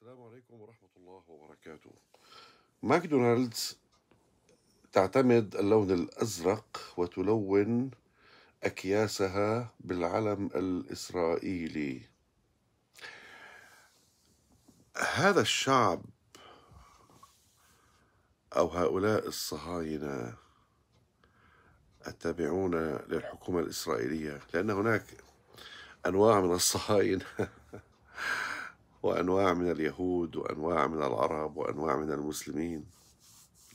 السلام عليكم ورحمة الله وبركاته ماكدونالدز تعتمد اللون الأزرق وتلون أكياسها بالعلم الإسرائيلي هذا الشعب أو هؤلاء الصهاينة التابعون للحكومة الإسرائيلية لأن هناك أنواع من الصهاينة وأنواع من اليهود وأنواع من العرب وأنواع من المسلمين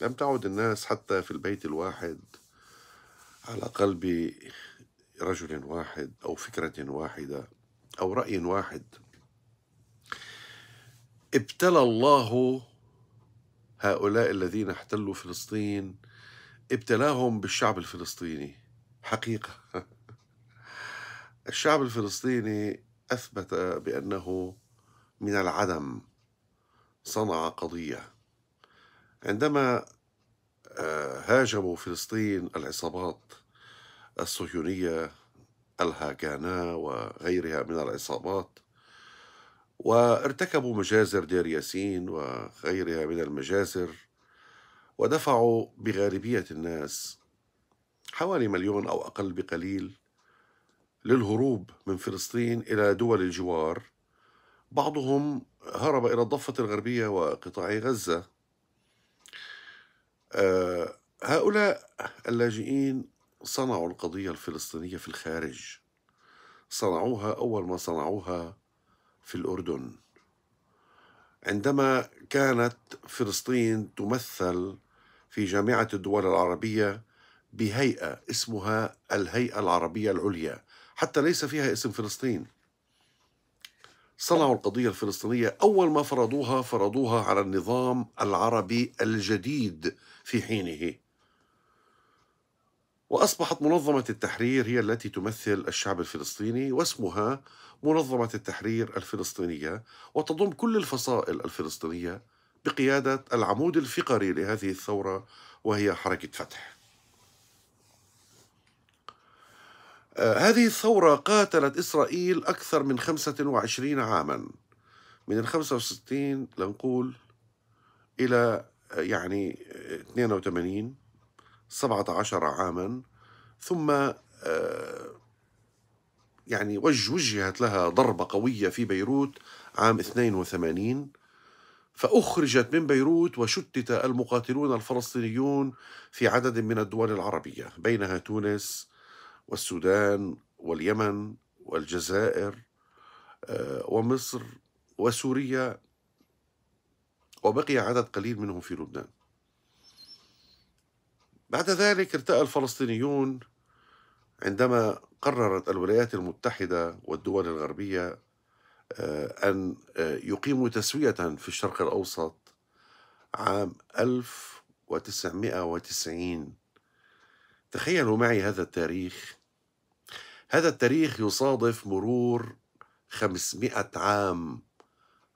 لم تعد الناس حتى في البيت الواحد على قلب رجل واحد أو فكرة واحدة أو رأي واحد ابتلى الله هؤلاء الذين احتلوا فلسطين ابتلاهم بالشعب الفلسطيني حقيقة الشعب الفلسطيني أثبت بأنه من العدم صنع قضية عندما آه، هاجموا فلسطين العصابات الصهيونية الهاكانا وغيرها من العصابات وارتكبوا مجازر دير ياسين وغيرها من المجازر ودفعوا بغالبية الناس حوالي مليون أو أقل بقليل للهروب من فلسطين إلى دول الجوار بعضهم هرب إلى الضفة الغربية وقطاع غزة آه، هؤلاء اللاجئين صنعوا القضية الفلسطينية في الخارج صنعوها أول ما صنعوها في الأردن عندما كانت فلسطين تمثل في جامعة الدول العربية بهيئة اسمها الهيئة العربية العليا حتى ليس فيها اسم فلسطين صنعوا القضية الفلسطينية أول ما فرضوها فرضوها على النظام العربي الجديد في حينه وأصبحت منظمة التحرير هي التي تمثل الشعب الفلسطيني واسمها منظمة التحرير الفلسطينية وتضم كل الفصائل الفلسطينية بقيادة العمود الفقري لهذه الثورة وهي حركة فتح آه، هذه الثورة قاتلت إسرائيل أكثر من 25 عاما من ال 65 لنقول إلى آه، يعني 82 17 عاما ثم آه، يعني وجهت لها ضربة قوية في بيروت عام 82 فأخرجت من بيروت وشتت المقاتلون الفلسطينيون في عدد من الدول العربية بينها تونس والسودان واليمن والجزائر آه، ومصر وسوريا وبقي عدد قليل منهم في لبنان بعد ذلك ارتأى الفلسطينيون عندما قررت الولايات المتحدة والدول الغربية آه، أن آه، يقيموا تسوية في الشرق الأوسط عام 1990 تخيلوا معي هذا التاريخ هذا التاريخ يصادف مرور 500 عام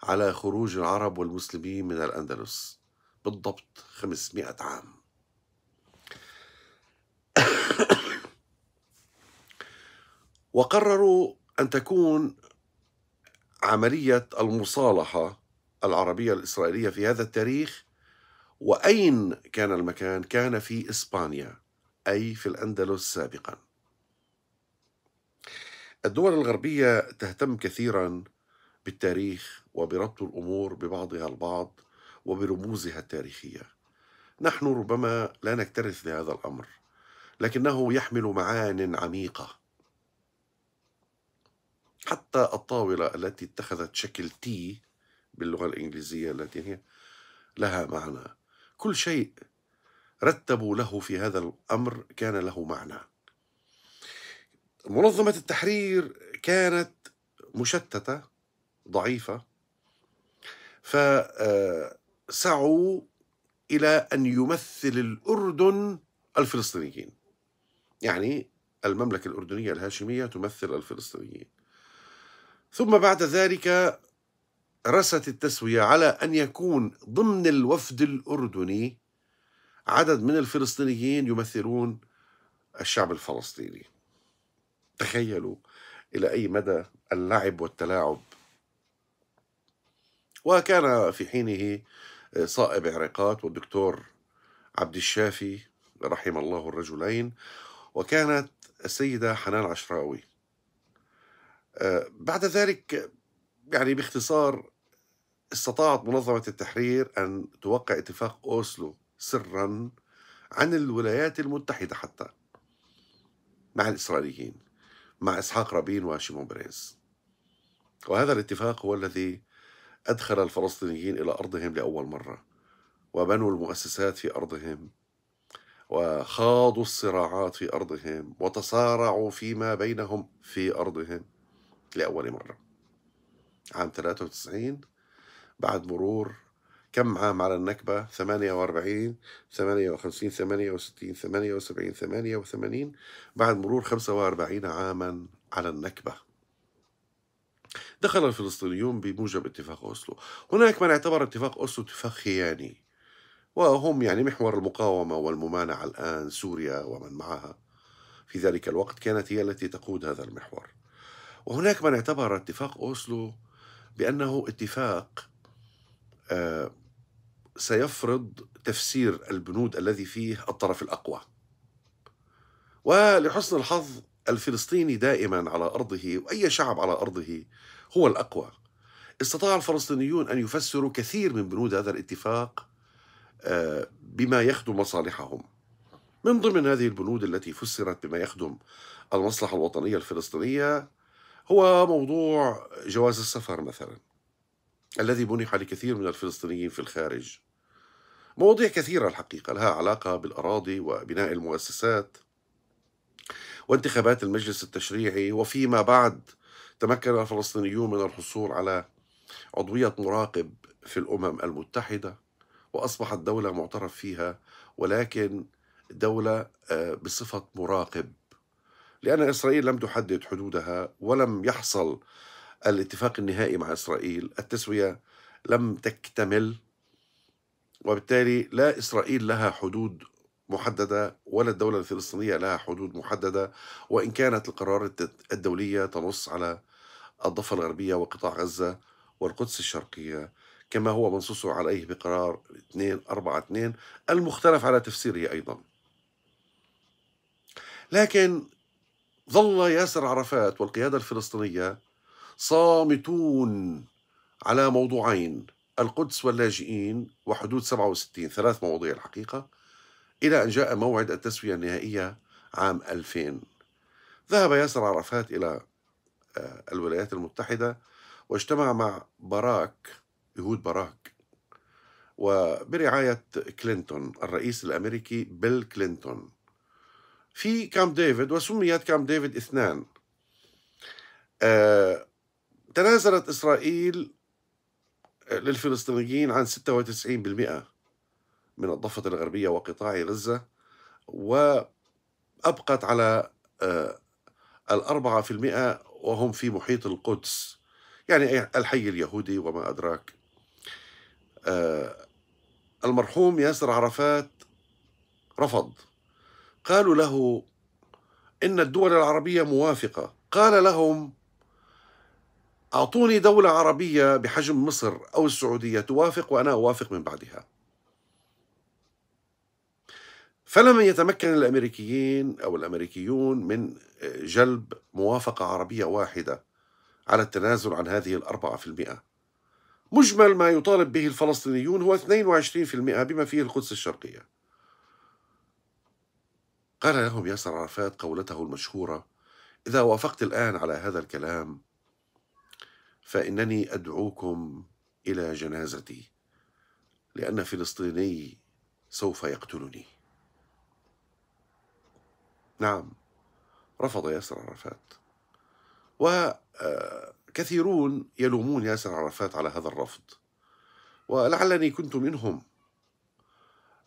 على خروج العرب والمسلمين من الأندلس بالضبط 500 عام وقرروا أن تكون عملية المصالحة العربية الإسرائيلية في هذا التاريخ وأين كان المكان؟ كان في إسبانيا أي في الأندلس سابقا الدول الغربية تهتم كثيرا بالتاريخ وبربط الأمور ببعضها البعض وبرموزها التاريخية نحن ربما لا نكترث لهذا الأمر لكنه يحمل معان عميقة حتى الطاولة التي اتخذت شكل تي باللغة الإنجليزية التي هي لها معنى كل شيء رتبوا له في هذا الامر كان له معنى. منظمه التحرير كانت مشتته ضعيفه فسعوا آه، الى ان يمثل الاردن الفلسطينيين. يعني المملكه الاردنيه الهاشميه تمثل الفلسطينيين. ثم بعد ذلك رست التسويه على ان يكون ضمن الوفد الاردني عدد من الفلسطينيين يمثلون الشعب الفلسطيني تخيلوا إلى أي مدى اللعب والتلاعب وكان في حينه آه، صائب عرقات والدكتور عبد الشافي رحم الله الرجلين وكانت السيدة حنان عشراوي آه، بعد ذلك يعني باختصار استطاعت منظمة التحرير أن توقع اتفاق أوسلو سرا عن الولايات المتحدة حتى مع الإسرائيليين مع إسحاق رابين وشيمون بريز وهذا الاتفاق هو الذي أدخل الفلسطينيين إلى أرضهم لأول مرة وبنوا المؤسسات في أرضهم وخاضوا الصراعات في أرضهم وتصارعوا فيما بينهم في أرضهم لأول مرة عام 93 بعد مرور كم عام على النكبة 48 58 68 78 88 بعد مرور 45 عاما على النكبة دخل الفلسطينيون بموجب اتفاق أوسلو هناك من اعتبر اتفاق أوسلو اتفاق خياني وهم يعني محور المقاومة والممانعة الآن سوريا ومن معها في ذلك الوقت كانت هي التي تقود هذا المحور وهناك من اعتبر اتفاق أوسلو بأنه اتفاق آه سيفرض تفسير البنود الذي فيه الطرف الأقوى ولحسن الحظ الفلسطيني دائما على أرضه وأي شعب على أرضه هو الأقوى استطاع الفلسطينيون أن يفسروا كثير من بنود هذا الاتفاق آه، بما يخدم مصالحهم من ضمن هذه البنود التي فسرت بما يخدم المصلحة الوطنية الفلسطينية هو موضوع جواز السفر مثلا الذي منح لكثير من الفلسطينيين في الخارج مواضيع كثيرة الحقيقة لها علاقة بالأراضي وبناء المؤسسات وانتخابات المجلس التشريعي وفيما بعد تمكن الفلسطينيون من الحصول على عضوية مراقب في الأمم المتحدة وأصبحت دولة معترف فيها ولكن دولة آه، بصفة مراقب لأن إسرائيل لم تحدد حدودها ولم يحصل الاتفاق النهائي مع إسرائيل التسوية لم تكتمل وبالتالي لا إسرائيل لها حدود محددة ولا الدولة الفلسطينية لها حدود محددة وإن كانت القرارات الدولية تنص على الضفة الغربية وقطاع غزة والقدس الشرقية كما هو منصوص عليه بقرار 242 المختلف على تفسيره أيضا لكن ظل ياسر عرفات والقيادة الفلسطينية صامتون على موضوعين القدس واللاجئين وحدود 67 ثلاث مواضيع الحقيقة إلى أن جاء موعد التسوية النهائية عام 2000 ذهب ياسر عرفات إلى آه، الولايات المتحدة واجتمع مع باراك يهود باراك وبرعاية كلينتون الرئيس الأمريكي بيل كلينتون في كامب ديفيد وسميت كامب ديفيد اثنان آه تنازلت إسرائيل للفلسطينيين عن 96% من الضفة الغربية وقطاع غزة وأبقت على آه، الأربعة في المئة وهم في محيط القدس يعني الحي اليهودي وما أدراك آه، المرحوم ياسر عرفات رفض قالوا له إن الدول العربية موافقة قال لهم أعطوني دولة عربية بحجم مصر أو السعودية توافق وأنا أوافق من بعدها فلم يتمكن الأمريكيين أو الأمريكيون من آه، جلب موافقة عربية واحدة على التنازل عن هذه الأربعة في المئة مجمل ما يطالب به الفلسطينيون هو 22% بما فيه القدس الشرقية قال لهم ياسر عرفات قولته المشهورة إذا وافقت الآن على هذا الكلام فانني ادعوكم الى جنازتي لان فلسطيني سوف يقتلني نعم رفض ياسر عرفات وكثيرون آه، يلومون ياسر عرفات على هذا الرفض ولعلني كنت منهم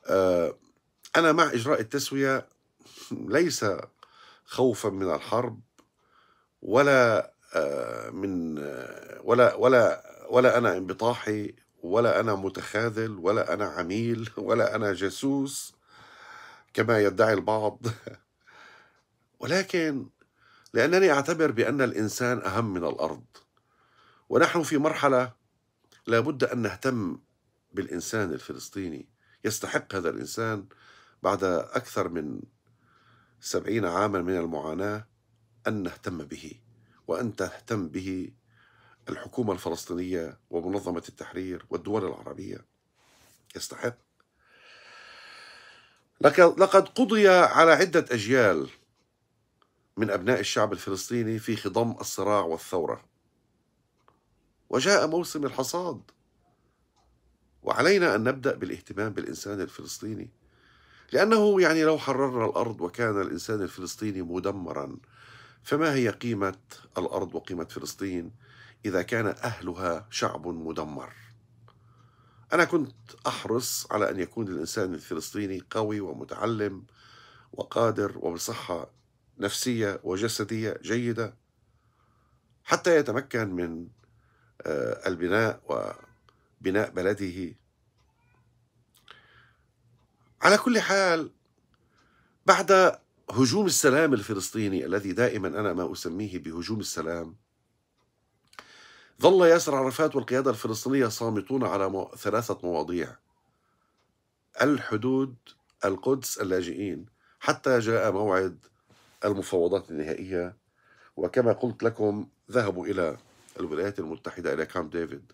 آه، أنا مع إجراء التسوية ليس خوفا من الحرب ولا آه، من آه، ولا ولا ولا انا انبطاحي ولا انا متخاذل ولا انا عميل ولا انا جاسوس كما يدعي البعض ولكن لانني اعتبر بان الانسان اهم من الارض ونحن في مرحله لابد ان نهتم بالانسان الفلسطيني يستحق هذا الانسان بعد اكثر من سبعين عاما من المعاناه ان نهتم به وأن تهتم به الحكومة الفلسطينية ومنظمة التحرير والدول العربية يستحق لقد قضي على عدة أجيال من أبناء الشعب الفلسطيني في خضم الصراع والثورة وجاء موسم الحصاد وعلينا أن نبدأ بالاهتمام بالإنسان الفلسطيني لأنه يعني لو حررنا الأرض وكان الإنسان الفلسطيني مدمرا فما هي قيمة الأرض وقيمة فلسطين إذا كان أهلها شعب مدمر؟ أنا كنت أحرص على أن يكون الإنسان الفلسطيني قوي ومتعلم وقادر وبصحة نفسية وجسدية جيدة حتى يتمكن من آه، البناء وبناء بلده على كل حال بعد هجوم السلام الفلسطيني الذي دائما انا ما اسميه بهجوم السلام ظل ياسر عرفات والقياده الفلسطينيه صامتون على ثلاثه مواضيع الحدود القدس اللاجئين حتى جاء موعد المفاوضات النهائيه وكما قلت لكم ذهبوا الى الولايات المتحده الى كامب ديفيد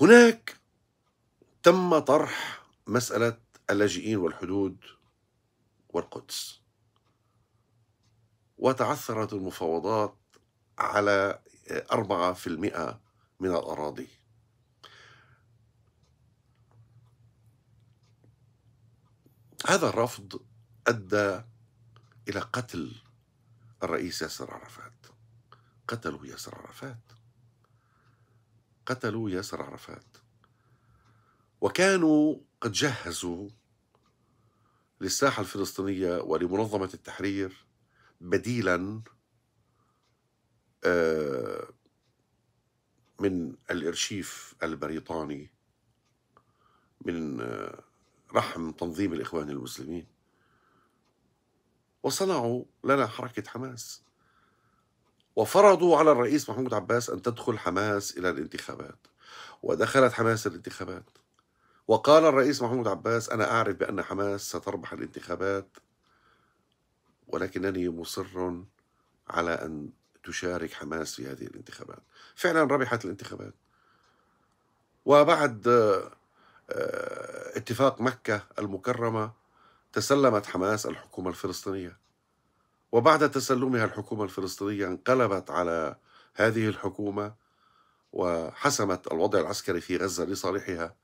هناك تم طرح مساله اللاجئين والحدود والقدس وتعثرت المفاوضات على 4% من الأراضي هذا الرفض أدى إلى قتل الرئيس ياسر عرفات قتلوا ياسر عرفات قتلوا ياسر عرفات وكانوا قد جهزوا للساحة الفلسطينية ولمنظمة التحرير بديلا آه، من الإرشيف البريطاني من آه، رحم تنظيم الإخوان المسلمين وصنعوا لنا حركة حماس وفرضوا على الرئيس محمود عباس أن تدخل حماس إلى الانتخابات ودخلت حماس الانتخابات وقال الرئيس محمود عباس أنا أعرف بأن حماس ستربح الانتخابات ولكنني مصر على أن تشارك حماس في هذه الانتخابات فعلا ربحت الانتخابات وبعد آه، آه، اتفاق مكة المكرمة تسلمت حماس الحكومة الفلسطينية وبعد تسلمها الحكومة الفلسطينية انقلبت على هذه الحكومة وحسمت الوضع العسكري في غزة لصالحها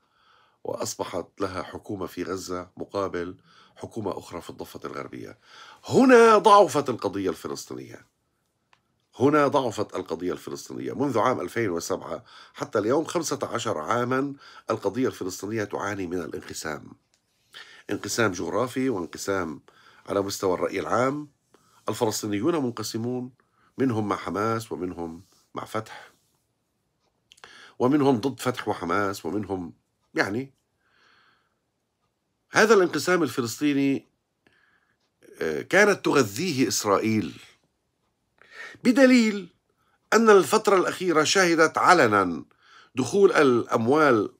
واصبحت لها حكومه في غزه مقابل حكومه اخرى في الضفه الغربيه. هنا ضعفت القضيه الفلسطينيه. هنا ضعفت القضية الفلسطينية منذ عام 2007 حتى اليوم 15 عاما القضية الفلسطينية تعاني من الانقسام انقسام جغرافي وانقسام على مستوى الرأي العام الفلسطينيون منقسمون منهم مع حماس ومنهم مع فتح ومنهم ضد فتح وحماس ومنهم يعني هذا الانقسام الفلسطيني آه، كانت تغذيه اسرائيل بدليل ان الفتره الاخيره شهدت علنا دخول الاموال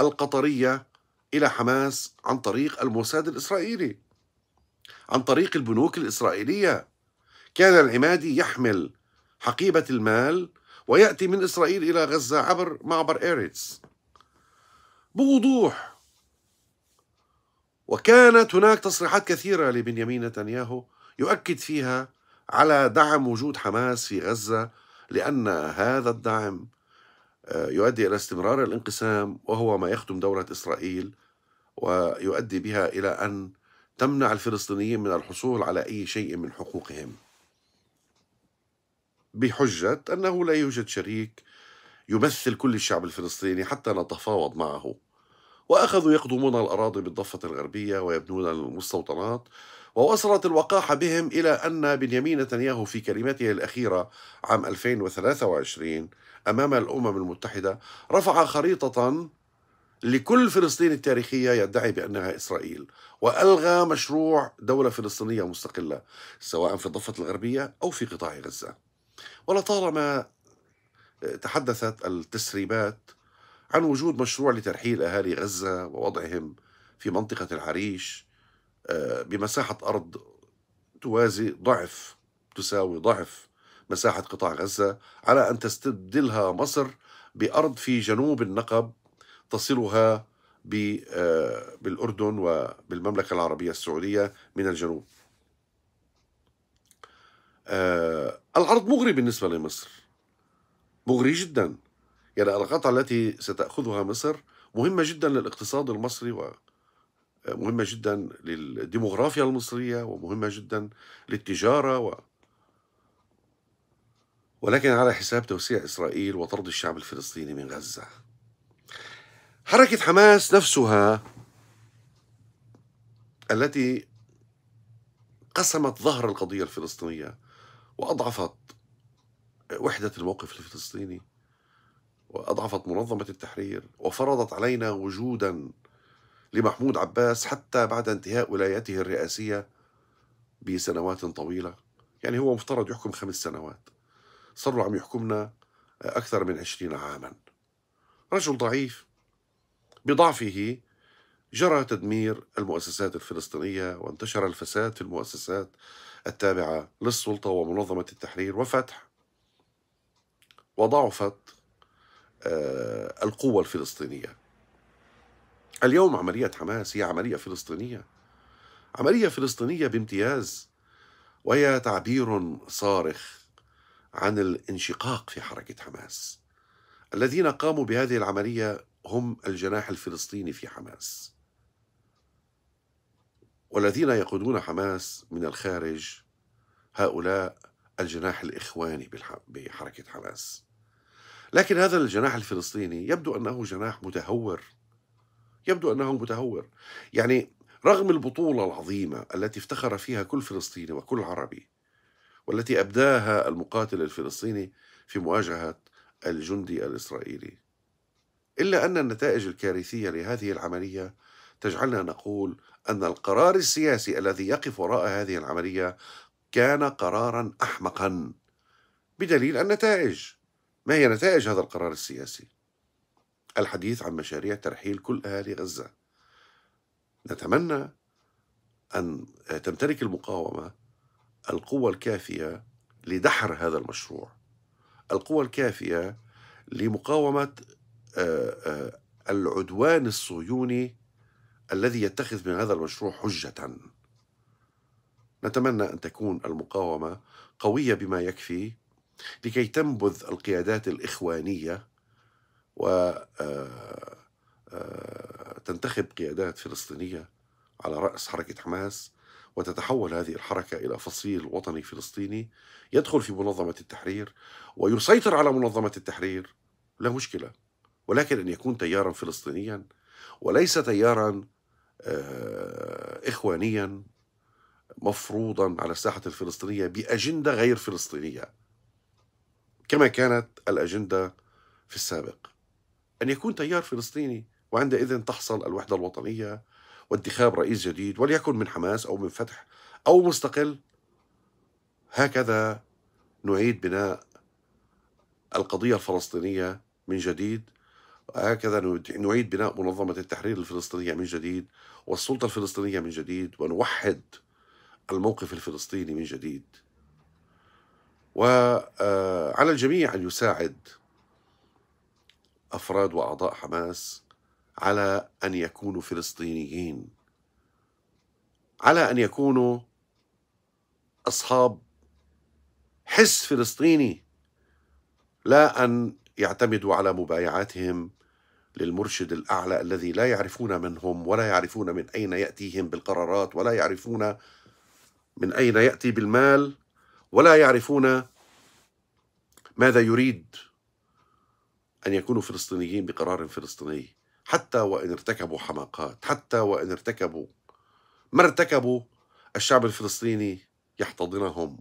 القطريه الى حماس عن طريق الموساد الاسرائيلي عن طريق البنوك الاسرائيليه كان العمادي يحمل حقيبه المال وياتي من اسرائيل الى غزه عبر معبر ايريتس بوضوح وكانت هناك تصريحات كثيرة لبنيامين نتنياهو يؤكد فيها على دعم وجود حماس في غزة لأن هذا الدعم آه، يؤدي إلى استمرار الانقسام وهو ما يخدم دولة إسرائيل ويؤدي بها إلى أن تمنع الفلسطينيين من الحصول على أي شيء من حقوقهم بحجة أنه لا يوجد شريك يمثل كل الشعب الفلسطيني حتى نتفاوض معه وأخذوا يقدمون الأراضي بالضفة الغربية ويبنون المستوطنات ووصلت الوقاحة بهم إلى أن بنيامين نتنياهو في كلمته الأخيرة عام 2023 أمام الأمم المتحدة رفع خريطة لكل فلسطين التاريخية يدعي بأنها إسرائيل وألغى مشروع دولة فلسطينية مستقلة سواء في الضفة الغربية أو في قطاع غزة ولطالما تحدثت التسريبات عن وجود مشروع لترحيل أهالي غزة ووضعهم في منطقة العريش آه، بمساحة أرض توازي ضعف تساوي ضعف مساحة قطاع غزة على أن تستبدلها مصر بأرض في جنوب النقب تصلها آه، بالأردن وبالمملكة العربية السعودية من الجنوب آه، العرض مغري بالنسبة لمصر مغري جدا يعني القطع التي ستأخذها مصر مهمة جدا للاقتصاد المصري ومهمة جدا للديموغرافيا المصرية ومهمة جدا للتجارة و... ولكن على حساب توسيع إسرائيل وطرد الشعب الفلسطيني من غزة حركة حماس نفسها التي قسمت ظهر القضية الفلسطينية وأضعفت وحدة الموقف الفلسطيني وأضعفت منظمة التحرير وفرضت علينا وجودا لمحمود عباس حتى بعد انتهاء ولايته الرئاسية بسنوات طويلة يعني هو مفترض يحكم خمس سنوات صار له عم يحكمنا أكثر من عشرين عاما رجل ضعيف بضعفه جرى تدمير المؤسسات الفلسطينية وانتشر الفساد في المؤسسات التابعة للسلطة ومنظمة التحرير وفتح وضعفت آه، القوة الفلسطينية اليوم عملية حماس هي عملية فلسطينية عملية فلسطينية بامتياز وهي تعبير صارخ عن الانشقاق في حركة حماس الذين قاموا بهذه العملية هم الجناح الفلسطيني في حماس والذين يقودون حماس من الخارج هؤلاء الجناح الإخواني بحركة حماس لكن هذا الجناح الفلسطيني يبدو أنه جناح متهور يبدو أنه متهور يعني رغم البطولة العظيمة التي افتخر فيها كل فلسطيني وكل عربي والتي أبداها المقاتل الفلسطيني في مواجهة الجندي الإسرائيلي إلا أن النتائج الكارثية لهذه العملية تجعلنا نقول أن القرار السياسي الذي يقف وراء هذه العملية كان قرارا أحمقا بدليل النتائج ما هي نتائج هذا القرار السياسي؟ الحديث عن مشاريع ترحيل كل أهالي غزة نتمنى أن تمتلك المقاومة القوة الكافية لدحر هذا المشروع القوة الكافية لمقاومة آه، آه، العدوان الصهيوني الذي يتخذ من هذا المشروع حجة نتمنى أن تكون المقاومة قوية بما يكفي لكي تنبذ القيادات الإخوانية و آه، آه، تنتخب قيادات فلسطينية على رأس حركة حماس وتتحول هذه الحركة إلى فصيل وطني فلسطيني يدخل في منظمة التحرير ويسيطر على منظمة التحرير لا مشكلة ولكن أن يكون تيارا فلسطينيا وليس تيارا آه، إخوانيا مفروضا على الساحة الفلسطينية بأجندة غير فلسطينية كما كانت الأجندة في السابق أن يكون تيار فلسطيني وعندئذ تحصل الوحدة الوطنية وانتخاب رئيس جديد وليكن من حماس أو من فتح أو مستقل هكذا نعيد بناء القضية الفلسطينية من جديد وهكذا نعيد بناء منظمة التحرير الفلسطينية من جديد والسلطة الفلسطينية من جديد ونوحد الموقف الفلسطيني من جديد وعلى الجميع أن يساعد أفراد وأعضاء حماس على أن يكونوا فلسطينيين على أن يكونوا أصحاب حس فلسطيني لا أن يعتمدوا على مبايعاتهم للمرشد الأعلى الذي لا يعرفون من هم ولا يعرفون من أين يأتيهم بالقرارات ولا يعرفون من أين يأتي بالمال ولا يعرفون ماذا يريد أن يكونوا فلسطينيين بقرار فلسطيني حتى وإن ارتكبوا حماقات حتى وإن ارتكبوا ما ارتكبوا الشعب الفلسطيني يحتضنهم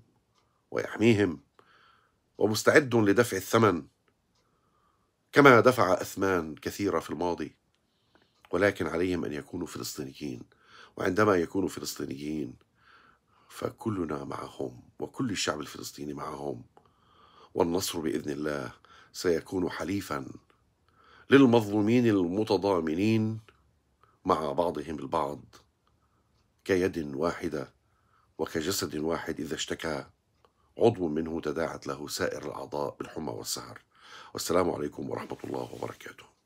ويحميهم ومستعد لدفع الثمن كما دفع أثمان كثيرة في الماضي ولكن عليهم أن يكونوا فلسطينيين وعندما يكونوا فلسطينيين فكلنا معهم وكل الشعب الفلسطيني معهم والنصر باذن الله سيكون حليفا للمظلومين المتضامنين مع بعضهم البعض كيد واحده وكجسد واحد اذا اشتكى عضو منه تداعت له سائر الاعضاء بالحمى والسهر والسلام عليكم ورحمه الله وبركاته